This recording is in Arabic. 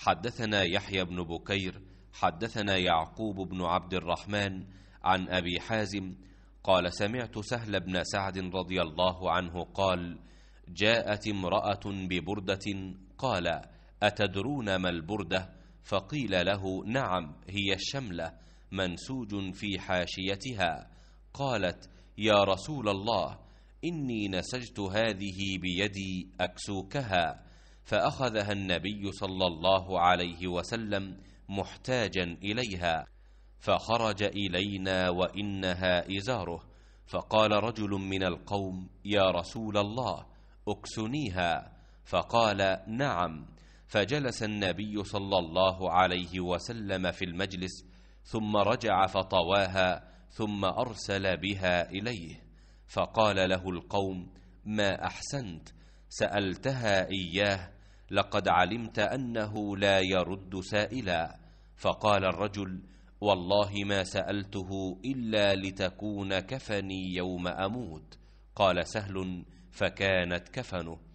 حدثنا يحيى بن بكير حدثنا يعقوب بن عبد الرحمن عن أبي حازم قال سمعت سهل بن سعد رضي الله عنه قال جاءت امرأة ببردة قال أتدرون ما البردة فقيل له نعم هي الشملة منسوج في حاشيتها قالت يا رسول الله إني نسجت هذه بيدي أكسوكها فأخذها النبي صلى الله عليه وسلم محتاجا إليها فخرج إلينا وإنها إزاره فقال رجل من القوم يا رسول الله أكسنيها فقال نعم فجلس النبي صلى الله عليه وسلم في المجلس ثم رجع فطواها ثم أرسل بها إليه فقال له القوم ما أحسنت سألتها إياه لقد علمت أنه لا يرد سائلا فقال الرجل والله ما سألته إلا لتكون كفني يوم أموت قال سهل فكانت كفنه